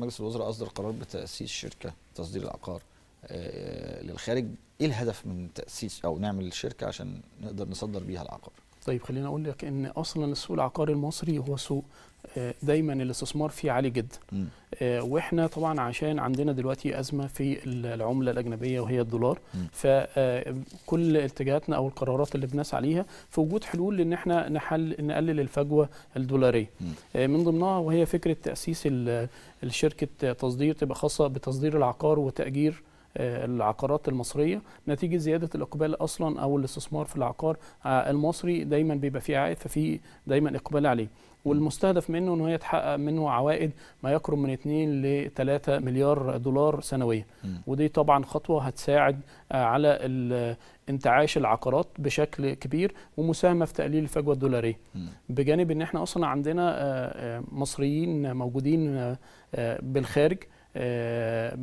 مجلس الوزراء اصدر قرار بتاسيس شركه تصدير العقار آه، آه، للخارج ايه الهدف من تاسيس او نعمل شركه عشان نقدر نصدر بيها العقار طيب خليني اقول لك ان اصلا السوق العقاري المصري هو سوق آه، دايما الاستثمار فيه عالي جدا آه، واحنا طبعا عشان عندنا دلوقتي ازمه في العمله الاجنبيه وهي الدولار فكل آه، اتجاهاتنا او القرارات اللي بنسعى ليها في وجود حلول ان احنا نحل نقلل الفجوه الدولاريه من ضمنها وهي فكره تاسيس الشركه تصدير تبقى خاصه بتصدير العقار وتاجير آه، العقارات المصريه نتيجه زياده الاقبال اصلا او الاستثمار في العقار آه، المصري دايما بيبقى فيه عائد ففي دايما اقبال عليه والمستهدف منه ان هي تحقق منه عوائد ما يقرب من 2 ل 3 مليار دولار سنويا ودي طبعا خطوه هتساعد آه، على انتعاش العقارات بشكل كبير ومساهمه في تقليل الفجوه الدولاريه بجانب ان احنا اصلا عندنا مصريين موجودين بالخارج آه،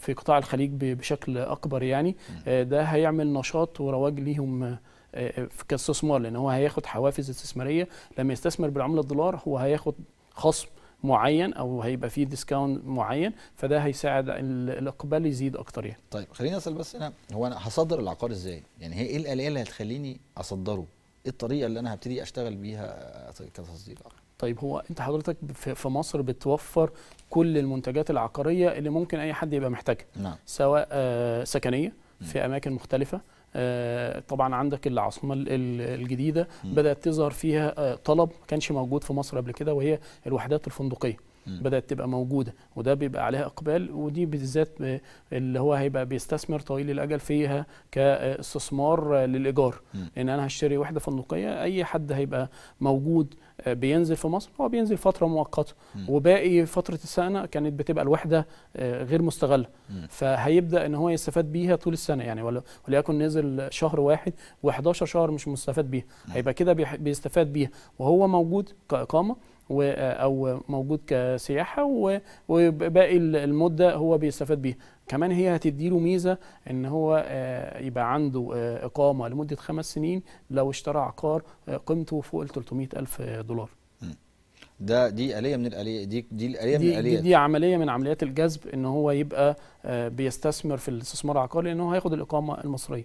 في قطاع الخليج بشكل اكبر يعني آه، ده هيعمل نشاط ورواج ليهم آه، كاستثمار لان هو هياخد حوافز استثماريه لما يستثمر بالعمله الدولار هو هياخد خصم معين او هيبقى فيه ديسكاونت معين فده هيساعد الاقبال يزيد اكتر يعني طيب خليني اسال بس انا هو انا هصدر العقار ازاي يعني هي ايه الاليه اللي هتخليني اصدره ايه الطريقه اللي انا هبتدي اشتغل بيها كتصدير عقار طيب هو انت حضرتك في مصر بتوفر كل المنتجات العقاريه اللي ممكن اي حد يبقى محتاجها نعم. سواء آه، سكنيه في اماكن مختلفه آه، طبعا عندك العاصمه الجديده بدات تظهر فيها آه، طلب ما كانش موجود في مصر قبل كده وهي الوحدات الفندقيه بدات تبقى موجوده وده بيبقى عليها اقبال ودي بالذات اللي هو هيبقى بيستثمر طويل الاجل فيها كاستثمار للايجار ان انا هشتري وحده فندقيه اي حد هيبقى موجود آه، بينزل في مصر هو بينزل فتره مؤقته وباقي فتره السنه كانت بتبقى الوحده آه، غير مستغله فهيبدا ان هو يستفاد بيها طول السنه يعني وليكن نزل شهر واحد و11 شهر مش مستفاد بيها هيبقى كده بيستفاد بيها وهو موجود كاقامه او موجود كسياحه وباقي المده هو بيستفاد بيها كمان هي هتديله ميزه ان هو آه، يبقى عنده آه، اقامه لمده خمس سنين لو اشترى عقار آه، قيمته فوق ال الف دولار ده دي آلية من الآلية دي دي الآلية دي من الآليات دي, دي عملية من عمليات الجذب إن هو يبقى بيستثمر في الاستثمار العقاري لأن هو هياخد الإقامة المصرية